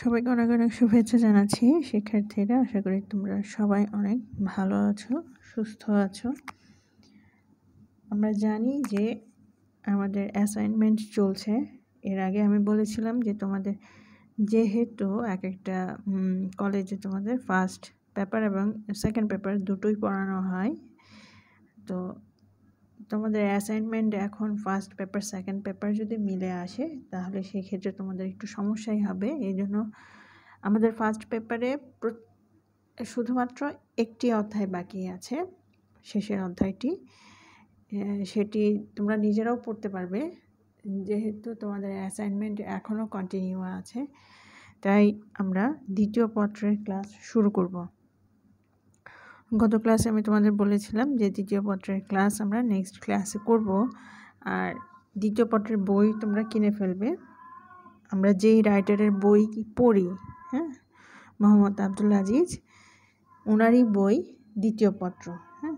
সবাইকে অনেক অনেক শুভেচ্ছা জানাচ্ছি শিক্ষার্থীরা আশা করি তোমরা সবাই অনেক ভালো আছো সুস্থ আছো আমরা জানি যে আমাদের অ্যাসাইনমেন্ট চলছে এর আগে আমি বলেছিলাম যে তোমাদের যেহেতু এক একটা কলেজে তোমাদের ফার্স্ট পেপার এবং সেকেন্ড পেপার দুটোই পড়ানো হয় তো তোমাদের অ্যাসাইনমেন্ট এখন ফার্স্ট পেপার সেকেন্ড পেপার যদি মিলে আসে তাহলে সেই ক্ষেত্রে তোমাদের একটু সমস্যাই হবে এই জন্য আমাদের ফার্স্ট পেপারে শুধুমাত্র একটি অধ্যায় বাকি আছে শেষের অধ্যায়টি সেটি তোমরা নিজেরাও পড়তে পারবে যেহেতু তোমাদের অ্যাসাইনমেন্ট এখনও কন্টিনিউ আছে তাই আমরা দ্বিতীয় পত্রের ক্লাস শুরু করব গত ক্লাসে আমি তোমাদের বলেছিলাম যে দ্বিতীয় পত্রের ক্লাস আমরা নেক্সট ক্লাসে করব আর দ্বিতীয় পত্রের বই তোমরা কিনে ফেলবে আমরা যেই রাইটারের বই পড়ি হ্যাঁ মোহাম্মদ আব্দুল আজিজ ওনারই বই দ্বিতীয় পত্র হ্যাঁ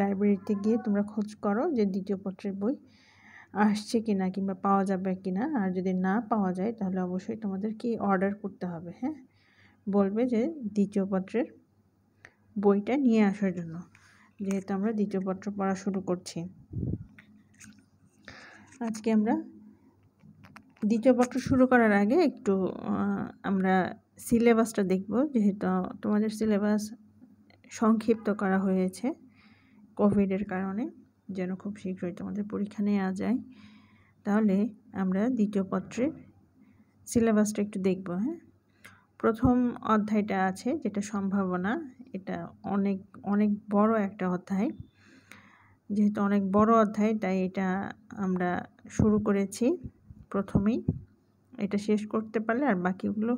লাইব্রেরিতে গিয়ে তোমরা খোঁজ করো যে দ্বিতীয় পত্রের বই আসছে কি না কিংবা পাওয়া যাবে কি না আর যদি না পাওয়া যায় তাহলে অবশ্যই তোমাদের কি অর্ডার করতে হবে হ্যাঁ বলবে যে দ্বিতীয় পত্রের বইটা নিয়ে আসার জন্য যেহেতু আমরা দ্বিতীয় পত্র পড়া শুরু করছি আজকে আমরা দ্বিতীয় পত্র শুরু করার আগে একটু আমরা সিলেবাসটা দেখব যেহেতু তোমাদের সিলেবাস সংক্ষিপ্ত করা হয়েছে কোভিডের কারণে যেন খুব শীঘ্রই তোমাদের পরীক্ষা নেওয়া যায় তাহলে আমরা দ্বিতীয় পত্রের সিলেবাসটা একটু দেখব হ্যাঁ প্রথম অধ্যায়টা আছে যেটা সম্ভাবনা এটা অনেক অনেক বড় একটা অধ্যায় যেহেতু অনেক বড় অধ্যায় তাই এটা আমরা শুরু করেছি প্রথমেই এটা শেষ করতে পারলে আর বাকিগুলো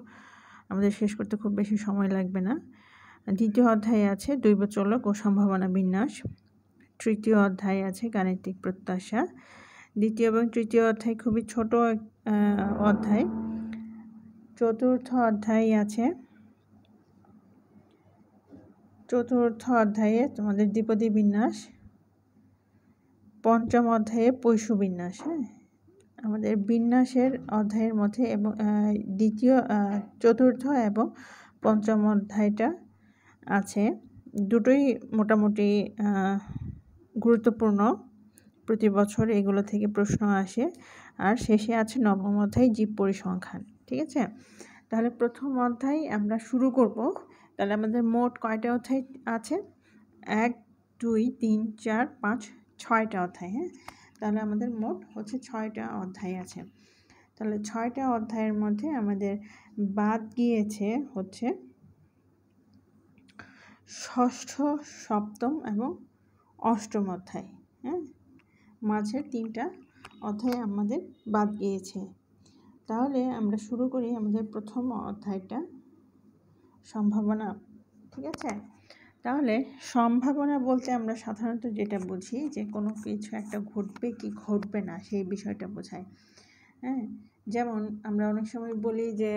আমাদের শেষ করতে খুব বেশি সময় লাগবে না দ্বিতীয় অধ্যায়ে আছে দৈবচলক ও সম্ভাবনা বিন্যাস তৃতীয় অধ্যায় আছে গাণিতিক প্রত্যাশা দ্বিতীয় এবং তৃতীয় অধ্যায় খুবই ছোট অধ্যায় চতুর্থ অধ্যায় আছে চতুর্থ অধ্যায়ে তোমাদের দ্বিপদী বিন্যাস পঞ্চম অধ্যায়ে পশু বিন্যাস হ্যাঁ আমাদের বিন্যাসের অধ্যায়ের মধ্যে এবং দ্বিতীয় চতুর্থ এবং পঞ্চম অধ্যায়টা আছে দুটোই মোটামুটি গুরুত্বপূর্ণ প্রতি বছর এগুলো থেকে প্রশ্ন আসে আর শেষে আছে নবম অধ্যায় জীব পরিসংখ্যান ঠিক আছে তাহলে প্রথম অধ্যায় আমরা শুরু করব তাহলে আমাদের মোট কয়টা অধ্যায় আছে এক দুই তিন চার পাঁচ ছয়টা অধ্যায় হ্যাঁ তাহলে আমাদের মোট হচ্ছে ছয়টা অধ্যায় আছে তাহলে ছয়টা অধ্যায়ের মধ্যে আমাদের বাদ গিয়েছে হচ্ছে ষষ্ঠ সপ্তম এবং অষ্টম অধ্যায় হ্যাঁ মাঝের তিনটা অধ্যায় আমাদের বাদ গিয়েছে তাহলে আমরা শুরু করি আমাদের প্রথম অধ্যায়টা সম্ভাবনা ঠিক আছে তাহলে সম্ভাবনা বলতে আমরা সাধারণত যেটা বুঝি যে কোনো কিছু একটা ঘটবে কি ঘটবে না সেই বিষয়টা বোঝায় হ্যাঁ যেমন আমরা অনেক সময় বলি যে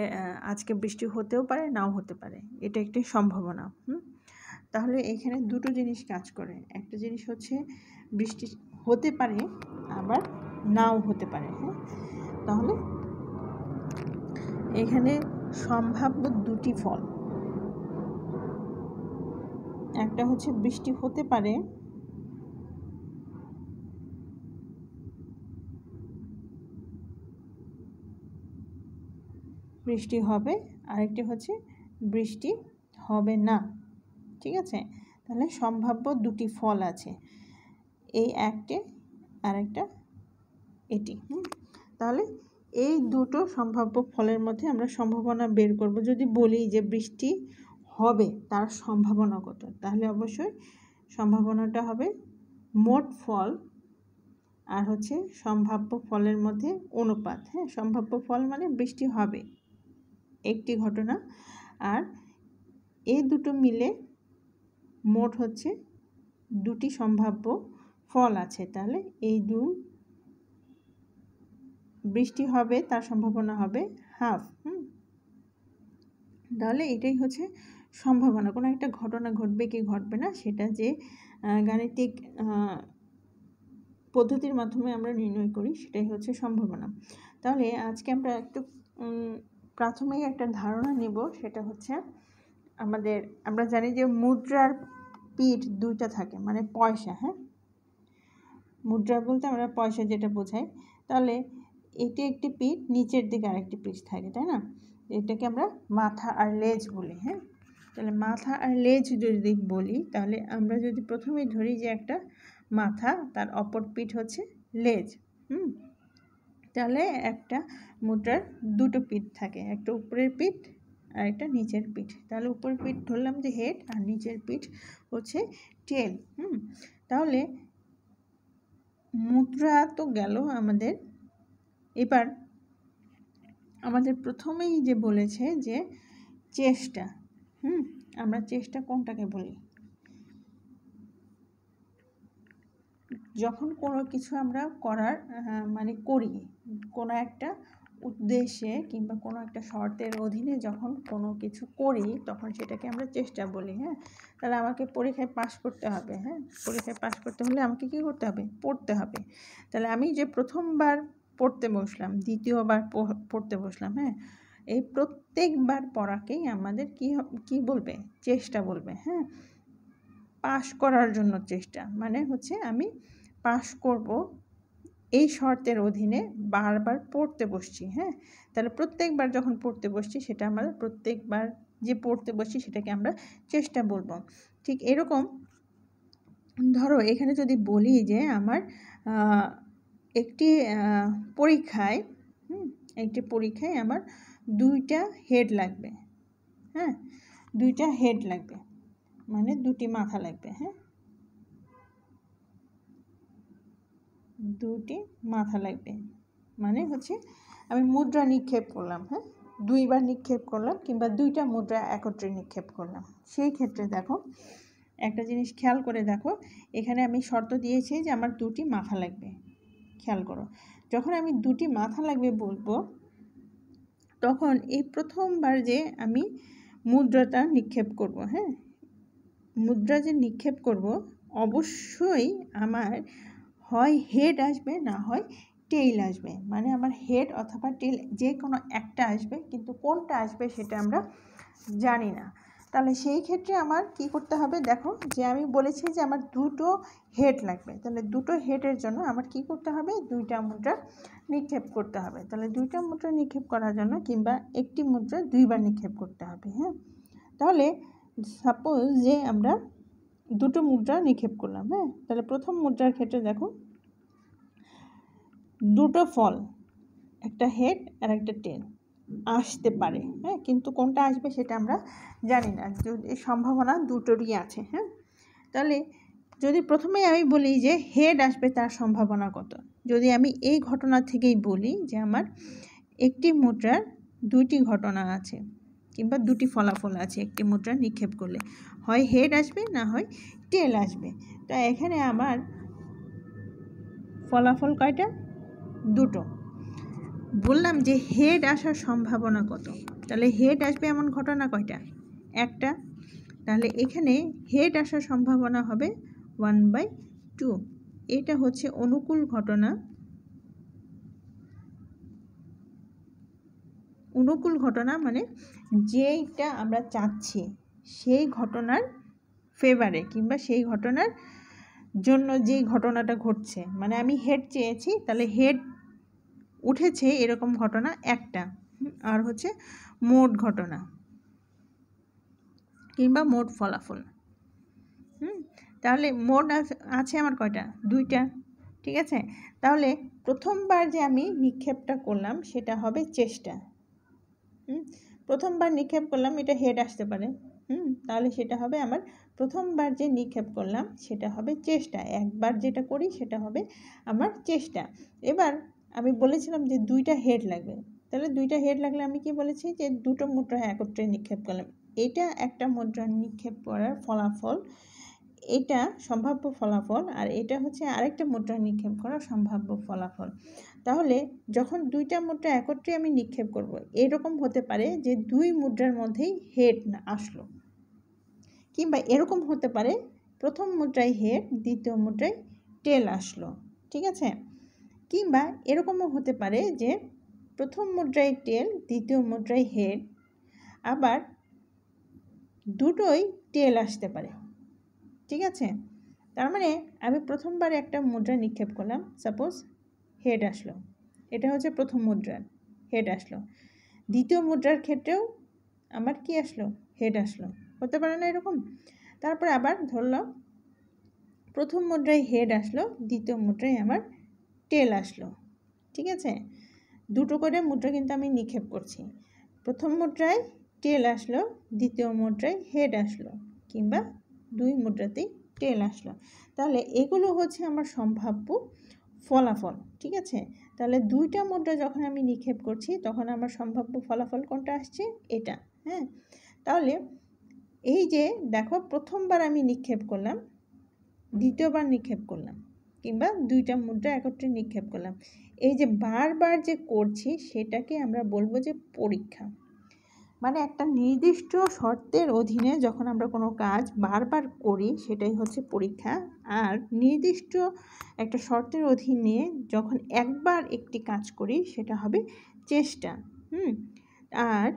আজকে বৃষ্টি হতেও পারে নাও হতে পারে এটা একটি সম্ভাবনা হুম তাহলে এখানে দুটো জিনিস কাজ করে একটা জিনিস হচ্ছে বৃষ্টি হতে পারে আবার নাও হতে পারে হ্যাঁ তাহলে এখানে সম্ভাব্য দুটি ফল একটা হচ্ছে বৃষ্টি হতে পারে বৃষ্টি হবে আরেকটি হচ্ছে বৃষ্টি হবে না ঠিক আছে তাহলে সম্ভাব্য দুটি ফল আছে এই একটি আরেকটা এটি তাহলে এই দুটো সম্ভাব্য ফলের মধ্যে আমরা সম্ভাবনা বের করব যদি বলি যে বৃষ্টি হবে তার সম্ভাবনা কত তাহলে অবশ্যই সম্ভাবনাটা হবে মোট ফল আর হচ্ছে সম্ভাব্য ফলের মধ্যে অনুপাত হ্যাঁ সম্ভাব্য ফল মানে বৃষ্টি হবে একটি ঘটনা আর এই দুটো মিলে মোট হচ্ছে দুটি সম্ভাব্য ফল আছে তাহলে এই দু বৃষ্টি হবে তার সম্ভাবনা হবে হাফ হুম তাহলে এটাই হচ্ছে সম্ভাবনা কোনো একটা ঘটনা ঘটবে কি ঘটবে না সেটা যে গাণিতিক পদ্ধতির মাধ্যমে আমরা নির্ণয় করি সেটাই হচ্ছে সম্ভাবনা তাহলে আজকে আমরা একটু প্রাথমিক একটা ধারণা নিব সেটা হচ্ছে আমাদের আমরা জানি যে মুদ্রার পিঠ দুইটা থাকে মানে পয়সা হ্যাঁ মুদ্রা বলতে আমরা পয়সা যেটা বোঝাই তাহলে এটি একটি পিঠ নিচের দিকে আরেকটি পিঠ থাকে তাই না এটাকে আমরা মাথা আর লেজ বলি হ্যাঁ তাহলে মাথা আর লেজ যদি বলি তাহলে আমরা যদি প্রথমেই ধরি যে একটা মাথা তার অপর পিঠ হচ্ছে লেজ হুম তাহলে একটা মুদ্রার দুটো পিঠ থাকে একটা উপরের পিঠ আর একটা নিচের পিঠ তাহলে উপরের পিঠ ধরলাম যে হেড আর নিচের পিঠ হচ্ছে টেল হুম তাহলে মুদ্রা তো গেল আমাদের এবার আমাদের প্রথমেই যে বলেছে যে চেষ্টা হুম আমরা চেষ্টা কোনটাকে বলি যখন কোনো কিছু আমরা করার হ্যাঁ, মানে করি কোনো একটা উদ্দেশ্যে কিংবা কোনো একটা শর্তের অধীনে যখন কোনো কিছু করি তখন সেটাকে আমরা চেষ্টা বলি হ্যাঁ তাহলে আমাকে পরীক্ষায় পাশ করতে হবে হ্যাঁ পরীক্ষায় পাশ করতে হলে আমাকে কী করতে হবে পড়তে হবে তাহলে আমি যে প্রথমবার পড়তে বসলাম দ্বিতীয়বার পড়তে বসলাম হ্যাঁ এই প্রত্যেকবার পড়াকেই আমাদের কি কি বলবে চেষ্টা বলবে হ্যাঁ পাশ করার জন্য চেষ্টা মানে হচ্ছে আমি পাশ করব এই শর্তের অধীনে বারবার পড়তে বসছি হ্যাঁ তাহলে প্রত্যেকবার যখন পড়তে বসছি সেটা আমাদের প্রত্যেকবার যে পড়তে বসছি সেটাকে আমরা চেষ্টা বলবো ঠিক এরকম ধরো এখানে যদি বলি যে আমার একটি পরীক্ষায় একটি পরীক্ষায় আমার দুইটা হেড লাগবে হ্যাঁ দুইটা হেড লাগবে মানে দুটি মাথা লাগবে হ্যাঁ দুটি মাথা লাগবে মানে হচ্ছে আমি মুদ্রা নিক্ষেপ করলাম হ্যাঁ দুইবার নিক্ষেপ করলাম কিংবা দুইটা মুদ্রা একত্রে নিক্ষেপ করলাম সেই ক্ষেত্রে দেখো একটা জিনিস খেয়াল করে দেখো এখানে আমি শর্ত দিয়েছি যে আমার দুটি মাথা লাগবে খেয়াল করো যখন আমি দুটি মাথা লাগবে বলবো তখন এই প্রথমবার যে আমি মুদ্রাটা নিক্ষেপ করব হ্যাঁ মুদ্রা যে নিক্ষেপ করব অবশ্যই আমার হয় হেড আসবে না হয় টেইল আসবে মানে আমার হেড অথবা টেইল যে কোনো একটা আসবে কিন্তু কোনটা আসবে সেটা আমরা জানি না তাহলে সেই ক্ষেত্রে আমার কি করতে হবে দেখো যে আমি বলেছি যে আমার দুটো হেড লাগবে তাহলে দুটো হেডের জন্য আমার কি করতে হবে দুইটা মুদ্রা নিক্ষেপ করতে হবে তাহলে দুইটা মুদ্রা নিক্ষেপ করার জন্য কিংবা একটি মুদ্রা দুইবার নিক্ষেপ করতে হবে হ্যাঁ তাহলে সাপোজ যে আমরা দুটো মুদ্রা নিক্ষেপ করলাম হ্যাঁ তাহলে প্রথম মুদ্রার ক্ষেত্রে দেখো দুটো ফল একটা হেড আর একটা টেন আসতে পারে হ্যাঁ কিন্তু কোনটা আসবে সেটা আমরা জানি না সম্ভাবনা দুটোরই আছে হ্যাঁ তাহলে যদি প্রথমে আমি বলি যে হেড আসবে তার সম্ভাবনা কত যদি আমি এই ঘটনা থেকেই বলি যে আমার একটি মুদ্রার দুইটি ঘটনা আছে কিংবা দুটি ফলাফল আছে একটি মুদ্রা নিক্ষেপ করলে হয় হেড আসবে না হয় টেল আসবে তো এখানে আমার ফলাফল কয়টা দুটো বললাম যে হেড আসার সম্ভাবনা কত তাহলে হেড আসবে এমন ঘটনা কয়টা একটা তাহলে এখানে হেড আসার সম্ভাবনা হবে ওয়ান বাই টু এটা হচ্ছে অনুকূল ঘটনা অনুকূল ঘটনা মানে যেইটা আমরা চাচ্ছি সেই ঘটনার ফেভারে কিংবা সেই ঘটনার জন্য যে ঘটনাটা ঘটছে মানে আমি হেড চেয়েছি তাহলে হেড উঠেছে এরকম ঘটনা একটা আর হচ্ছে মোট ঘটনা কিংবা মোট ফলাফল হুম তাহলে মোট আছে আমার কয়টা দুইটা ঠিক আছে তাহলে প্রথমবার যে আমি নিক্ষেপটা করলাম সেটা হবে চেষ্টা হুম প্রথমবার নিক্ষেপ করলাম এটা হেড আসতে পারে হুম তাহলে সেটা হবে আমার প্রথমবার যে নিক্ষেপ করলাম সেটা হবে চেষ্টা একবার যেটা করি সেটা হবে আমার চেষ্টা এবার আমি বলেছিলাম যে দুইটা হেড লাগবে তাহলে দুইটা হেড লাগলে আমি কি বলেছি যে দুটো মুদ্রা একত্রে নিক্ষেপ করলাম এটা একটা মুদ্রা নিক্ষেপ করার ফলাফল এটা সম্ভাব্য ফলাফল আর এটা হচ্ছে আরেকটা মুদ্রা নিক্ষেপ করা সম্ভাব্য ফলাফল তাহলে যখন দুইটা মুদ্রা একত্রে আমি নিক্ষেপ করব। এরকম হতে পারে যে দুই মুদ্রার মধ্যেই হেড আসলো কিংবা এরকম হতে পারে প্রথম মুদ্রায় হেড দ্বিতীয় মুদ্রায় টেল আসলো ঠিক আছে কিংবা এরকমও হতে পারে যে প্রথম মুদ্রায় টেল দ্বিতীয় মুদ্রায় হেড আবার দুটোই টেল আসতে পারে ঠিক আছে তার মানে আমি প্রথমবার একটা মুদ্রা নিক্ষেপ করলাম সাপোজ হেড আসলো এটা হচ্ছে প্রথম মুদ্রার হেড আসলো দ্বিতীয় মুদ্রার ক্ষেত্রেও আমার কি আসলো হেড আসলো হতে পারে না এরকম তারপর আবার ধরলাম প্রথম মুদ্রায় হেড আসলো দ্বিতীয় মুদ্রায় আমার টেল আসলো ঠিক আছে দুটো করে মুদ্রা কিন্তু আমি নিক্ষেপ করছি প্রথম মুদ্রায় টেল আসলো দ্বিতীয় মুদ্রায় হেড আসলো কিংবা দুই মুদ্রাতেই টেল আসলো তাহলে এগুলো হচ্ছে আমার সম্ভাব্য ফলাফল ঠিক আছে তাহলে দুইটা মুদ্রা যখন আমি নিক্ষেপ করছি তখন আমার সম্ভাব্য ফলাফল কোনটা আসছে এটা হ্যাঁ তাহলে এই যে দেখো প্রথমবার আমি নিক্ষেপ করলাম দ্বিতীয়বার নিক্ষেপ করলাম কিংবা দুইটা মুদ্রা একত্রে নিক্ষেপ করলাম এই যে বারবার যে করছি সেটাকে আমরা বলবো যে পরীক্ষা মানে একটা নির্দিষ্ট শর্তের অধীনে যখন আমরা কোনো কাজ বারবার করি সেটাই হচ্ছে পরীক্ষা আর নির্দিষ্ট একটা শর্তের অধীনে যখন একবার একটি কাজ করি সেটা হবে চেষ্টা হুম আর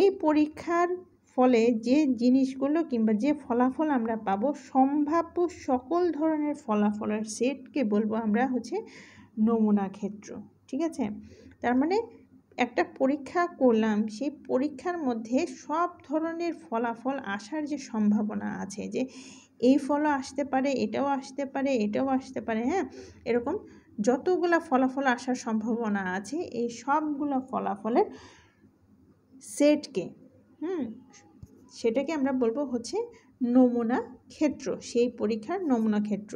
এই পরীক্ষার ফলে যে জিনিসগুলো কিংবা যে ফলাফল আমরা পাবো সম্ভাব্য সকল ধরনের ফলাফলের সেটকে বলবো আমরা হচ্ছে নমুনা ক্ষেত্র ঠিক আছে তার মানে একটা পরীক্ষা করলাম সেই পরীক্ষার মধ্যে সব ধরনের ফলাফল আসার যে সম্ভাবনা আছে যে এই ফলও আসতে পারে এটাও আসতে পারে এটাও আসতে পারে হ্যাঁ এরকম যতগুলো ফলাফল আসার সম্ভাবনা আছে এই সবগুলো ফলাফলের সেটকে হুম সেটাকে আমরা বলবো হচ্ছে নমুনা ক্ষেত্র সেই পরীক্ষার নমুনা ক্ষেত্র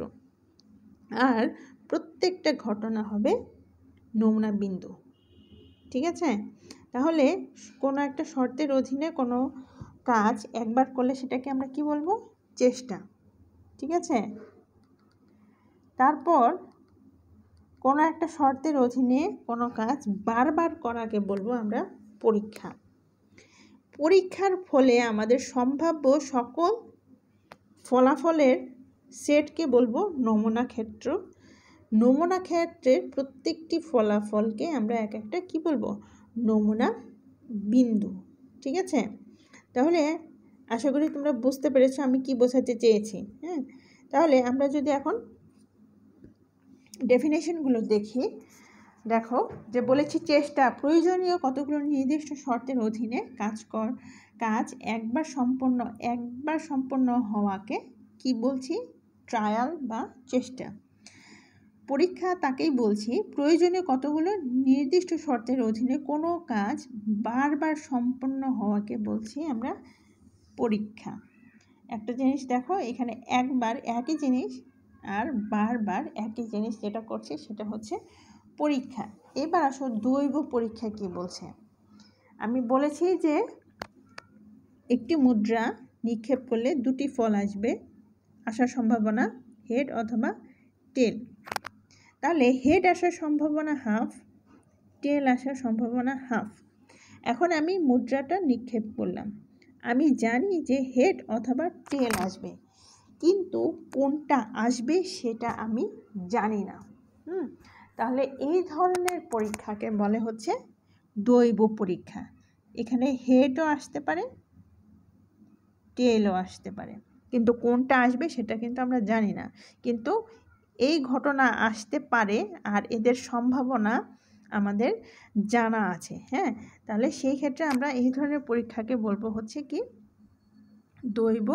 আর প্রত্যেকটা ঘটনা হবে নমুনা বিন্দু ঠিক আছে তাহলে কোনো একটা শর্তের অধীনে কোনো কাজ একবার করলে সেটাকে আমরা কি বলবো চেষ্টা ঠিক আছে তারপর কোনো একটা শর্তের অধীনে কোনো কাজ বারবার করাকে বলবো আমরা পরীক্ষা পরীক্ষার ফলে আমাদের সম্ভাব্য সকল ফলাফলের সেটকে বলবো নমুনা ক্ষেত্র নমুনা ক্ষেত্রের প্রত্যেকটি ফলাফলকে আমরা এক একটা কি বলবো নমুনা বিন্দু ঠিক আছে তাহলে আশা করি তোমরা বুঝতে পেরেছো আমি কি বোঝাতে চেয়েছি হ্যাঁ তাহলে আমরা যদি এখন ডেফিনেশনগুলো দেখি দেখো যে বলেছি চেষ্টা প্রয়োজনীয় কতগুলো নির্দিষ্ট শর্তের অধীনে কাজ কর কাজ একবার সম্পন্ন একবার সম্পন্ন হওয়াকে কি বলছি ট্রায়াল বা চেষ্টা পরীক্ষা তাকেই বলছি প্রয়োজনীয় কতগুলো নির্দিষ্ট শর্তের অধীনে কোনো কাজ বারবার সম্পন্ন হওয়াকে বলছি আমরা পরীক্ষা একটা জিনিস দেখো এখানে একবার একই জিনিস আর বারবার একই জিনিস যেটা করছে সেটা হচ্ছে পরীক্ষা এবার আসো দৈব পরীক্ষা কি বলছে আমি বলেছি যে একটি মুদ্রা নিক্ষেপ করলে দুটি ফল আসবে আসার সম্ভাবনা হেড অথবা টেল তাহলে হেড আসার সম্ভাবনা হাফ টেল আসার সম্ভাবনা হাফ এখন আমি মুদ্রাটা নিক্ষেপ করলাম আমি জানি যে হেড অথবা টেল আসবে কিন্তু কোনটা আসবে সেটা আমি জানি না হুম তাহলে এই ধরনের পরীক্ষাকে বলে হচ্ছে দৈব পরীক্ষা এখানে হেডও আসতে পারে টেলও আসতে পারে কিন্তু কোনটা আসবে সেটা কিন্তু আমরা জানি না কিন্তু এই ঘটনা আসতে পারে আর এদের সম্ভাবনা আমাদের জানা আছে হ্যাঁ তাহলে সেই ক্ষেত্রে আমরা এই ধরনের পরীক্ষাকে বলবো হচ্ছে কি দৈব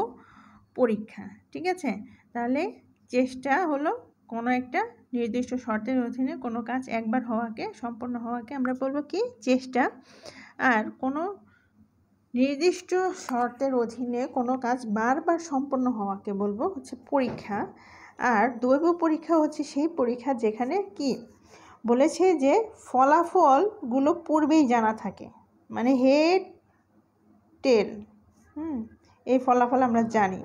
পরীক্ষা ঠিক আছে তাহলে চেষ্টা হলো কোনো একটা নির্দিষ্ট শর্তের অধীনে কোনো কাজ একবার হওয়াকে সম্পন্ন হওয়াকে আমরা বলবো কি চেষ্টা আর কোনো নির্দিষ্ট শর্তের অধীনে কোনো কাজ বারবার সম্পন্ন হওয়াকে বলবো হচ্ছে পরীক্ষা আর দৈব পরীক্ষা হচ্ছে সেই পরীক্ষা যেখানে কি বলেছে যে ফলাফলগুলো পূর্বেই জানা থাকে মানে হেড টেল হুম এই ফলাফল আমরা জানি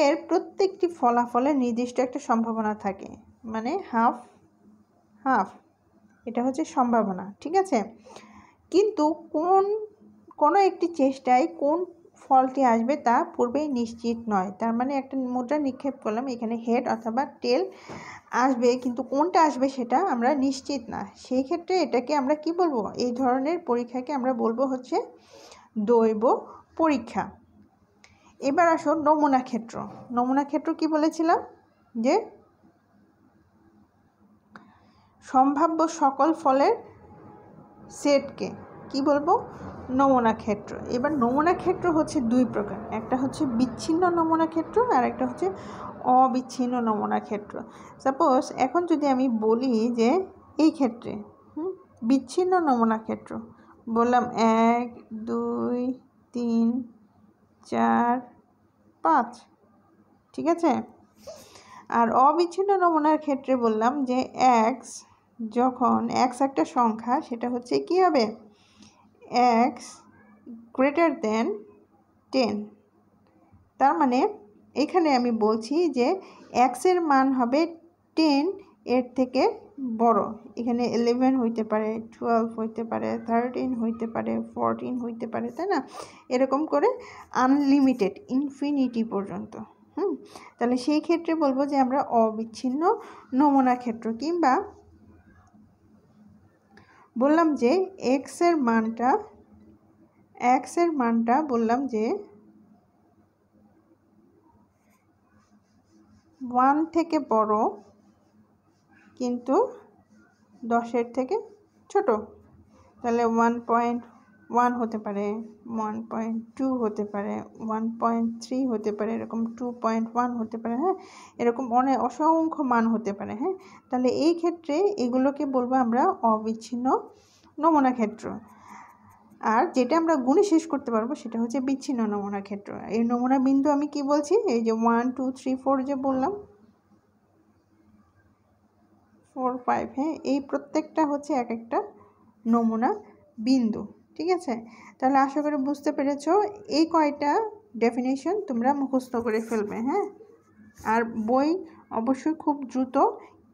এর প্রত্যেকটি ফলাফলের নির্দিষ্ট একটা সম্ভাবনা থাকে মানে হাফ হাফ এটা হচ্ছে সম্ভাবনা ঠিক আছে কিন্তু কোন কোনো একটি চেষ্টায় কোন ফলটি আসবে তা পূর্বেই নিশ্চিত নয় তার মানে একটা মুদ্রা নিক্ষেপ করলাম এখানে হেড অথবা টেল আসবে কিন্তু কোনটা আসবে সেটা আমরা নিশ্চিত না সেই ক্ষেত্রে এটাকে আমরা কি বলবো এই ধরনের পরীক্ষাকে আমরা বলবো হচ্ছে দৈব পরীক্ষা এবার আসো নমুনা ক্ষেত্র নমুনা ক্ষেত্র কি বলেছিলাম যে সম্ভাব্য সকল ফলের সেটকে কি বলবো নমুনা ক্ষেত্র এবার নমুনা ক্ষেত্র হচ্ছে দুই প্রকার একটা হচ্ছে বিচ্ছিন্ন নমুনা ক্ষেত্র আর একটা হচ্ছে অবিচ্ছিন্ন নমুনা ক্ষেত্র সাপোজ এখন যদি আমি বলি যে এই ক্ষেত্রে বিচ্ছিন্ন নমুনা ক্ষেত্র বললাম এক দুই তিন চার পাঁচ ঠিক আছে আর অবিচ্ছিন্ন নমুনার ক্ষেত্রে বললাম যে এক্স যখন এক্স একটা সংখ্যা সেটা হচ্ছে কি হবে এক্স গ্রেটার দেন টেন তার মানে এখানে আমি বলছি যে এক্সের মান হবে টেন এর থেকে বড় এখানে ইলেভেন হইতে পারে টুয়েলভ হইতে পারে থার্টিন হইতে পারে ফোরটিন হইতে পারে তাই না এরকম করে আনলিমিটেড ইনফিনিটি পর্যন্ত হুম তাহলে সেই ক্ষেত্রে বলবো যে আমরা অবিচ্ছিন্ন নমুনা ক্ষেত্র কিংবা বললাম যে এক্সের মানটা এক্সের মানটা বললাম যে ওয়ান থেকে বড় কিন্তু দশের থেকে ছোট তাহলে ওয়ান পয়েন্ট ওয়ান হতে পারে ওয়ান পয়েন্ট টু হতে পারে ওয়ান পয়েন্ট থ্রি হতে পারে এরকম টু পয়েন্ট ওয়ান হতে পারে হ্যাঁ এরকম অনেক অসংখ্য মান হতে পারে হ্যাঁ তাহলে এই ক্ষেত্রে এগুলোকে বলবো আমরা অবিচ্ছিন্ন নমুনা ক্ষেত্র আর যেটা আমরা গুণে শেষ করতে পারবো সেটা হচ্ছে বিচ্ছিন্ন নমুনা ক্ষেত্র এই নমুনা বিন্দু আমি কি বলছি এই যে ওয়ান টু থ্রি ফোর যে বললাম ফোর ফাইভ হ্যাঁ এই প্রত্যেকটা হচ্ছে এক একটা নমুনা বিন্দু ঠিক আছে তাহলে আশা করি বুঝতে পেরেছ এই কয়টা ডেফিনেশন তোমরা মুখস্থ করে ফেলবে হ্যাঁ আর বই অবশ্যই খুব দ্রুত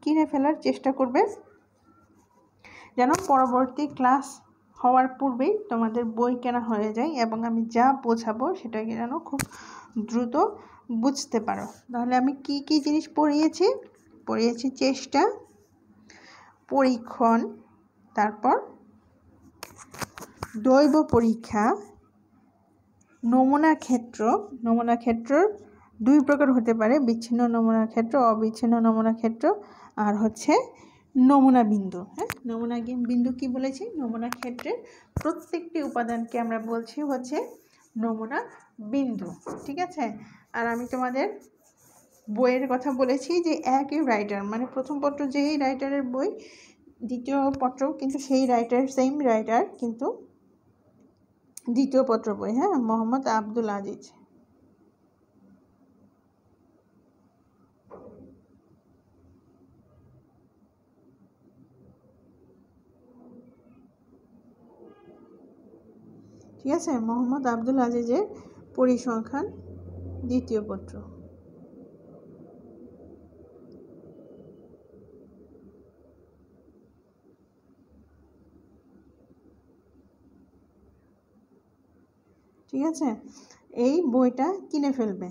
কিনে ফেলার চেষ্টা করবে যেন পরবর্তী ক্লাস হওয়ার পূর্বেই তোমাদের বই কেনা হয়ে যায় এবং আমি যা বোঝাবো সেটাকে যেন খুব দ্রুত বুঝতে পারো তাহলে আমি কি কি জিনিস পড়িয়েছি পড়িয়েছি চেষ্টা পরীক্ষণ তারপর দৈব পরীক্ষা নমুনা ক্ষেত্র নমুনা ক্ষেত্র দুই প্রকার হতে পারে বিচ্ছিন্ন নমুনা ক্ষেত্র অবিচ্ছিন্ন নমুনা ক্ষেত্র আর হচ্ছে নমুনা বিন্দু হ্যাঁ নমুনা বিন্দু কি বলেছি নমুনা ক্ষেত্রের প্রত্যেকটি উপাদানকে আমরা বলছি হচ্ছে নমুনা বিন্দু ঠিক আছে আর আমি তোমাদের বইয়ের কথা বলেছি যে একই রাইটার মানে প্রথম পত্র যেই রাইটারের বই দ্বিতীয় পত্র কিন্তু সেই রাইটার সেম রাইটার কিন্তু দ্বিতীয় পত্র বই হ্যাঁ মোহাম্মদ আব্দুল আজিজ ঠিক আছে মোহাম্মদ আব্দুল আজিজের পরিসংখ্যান দ্বিতীয় পত্র ঠিক আছে এই বইটা কিনে ফেলবে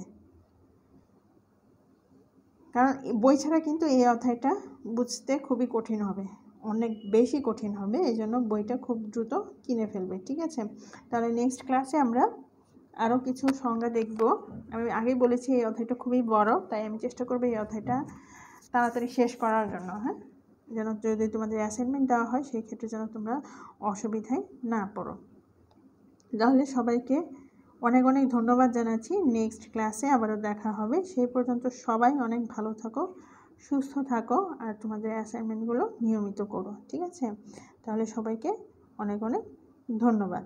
কারণ বই ছাড়া কিন্তু এই অধ্যায়টা বুঝতে খুবই কঠিন হবে অনেক বেশি কঠিন হবে এই জন্য বইটা খুব দ্রুত কিনে ফেলবে ঠিক আছে তাহলে নেক্সট ক্লাসে আমরা আরও কিছু সংজ্ঞা দেখব আমি আগেই বলেছি এই অধ্যায়টা খুবই বড় তাই আমি চেষ্টা করবো এই অধ্যায়টা তাড়াতাড়ি শেষ করার জন্য হ্যাঁ যেন যদি তোমাদের অ্যাসাইনমেন্ট দেওয়া হয় সেই ক্ষেত্রে যেন তোমরা অসুবিধায় না পড়ো তাহলে সবাইকে অনেক অনেক ধন্যবাদ জানাচ্ছি নেক্সট ক্লাসে আবারও দেখা হবে সেই পর্যন্ত সবাই অনেক ভালো থাকো সুস্থ থাকো আর তোমাদের অ্যাসাইনমেন্টগুলো নিয়মিত করো ঠিক আছে তাহলে সবাইকে অনেক অনেক ধন্যবাদ